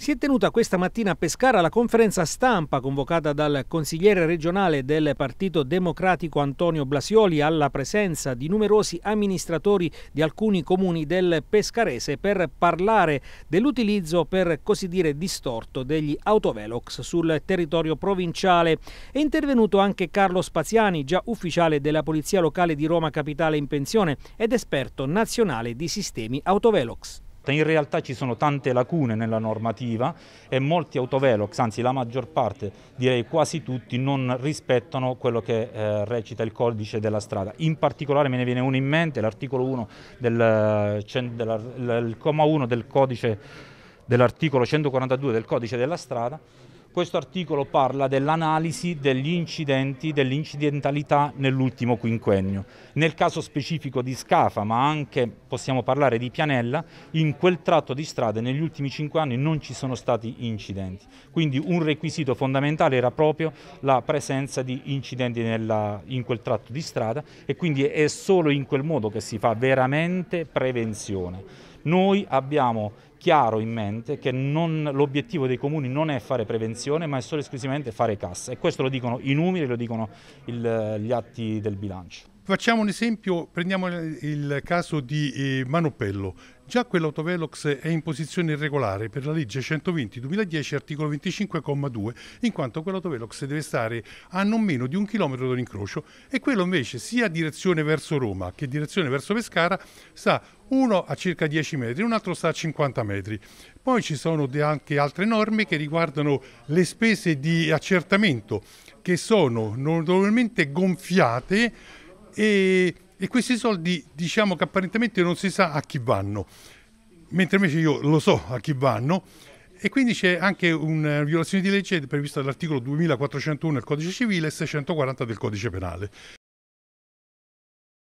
Si è tenuta questa mattina a Pescara la conferenza stampa convocata dal consigliere regionale del Partito Democratico Antonio Blasioli alla presenza di numerosi amministratori di alcuni comuni del Pescarese per parlare dell'utilizzo per così dire distorto degli autovelox sul territorio provinciale. È intervenuto anche Carlo Spaziani, già ufficiale della Polizia Locale di Roma Capitale in pensione ed esperto nazionale di sistemi autovelox. In realtà ci sono tante lacune nella normativa e molti autovelox, anzi la maggior parte, direi quasi tutti, non rispettano quello che eh, recita il codice della strada. In particolare me ne viene uno in mente, l'articolo 1 del, del, eh, del comma del codice dell'articolo 142 del codice della strada questo articolo parla dell'analisi degli incidenti, dell'incidentalità nell'ultimo quinquennio. Nel caso specifico di Scafa, ma anche possiamo parlare di Pianella, in quel tratto di strada negli ultimi cinque anni non ci sono stati incidenti. Quindi un requisito fondamentale era proprio la presenza di incidenti nella, in quel tratto di strada e quindi è solo in quel modo che si fa veramente prevenzione. Noi abbiamo chiaro in mente che l'obiettivo dei comuni non è fare prevenzione ma è solo esclusivamente fare cassa e questo lo dicono i numeri, lo dicono il, gli atti del bilancio. Facciamo un esempio, prendiamo il caso di eh, Manopello. Già quell'autovelox è in posizione irregolare per la legge 120-2010 articolo 25,2 in quanto quell'autovelox deve stare a non meno di un chilometro dall'incrocio e quello invece sia direzione verso Roma che direzione verso Pescara sta uno a circa 10 metri, un altro sta a 50 metri. Poi ci sono anche altre norme che riguardano le spese di accertamento che sono notevolmente gonfiate e, e questi soldi diciamo che apparentemente non si sa a chi vanno, mentre invece io lo so a chi vanno e quindi c'è anche una violazione di legge prevista dall'articolo 2401 del codice civile e 640 del codice penale.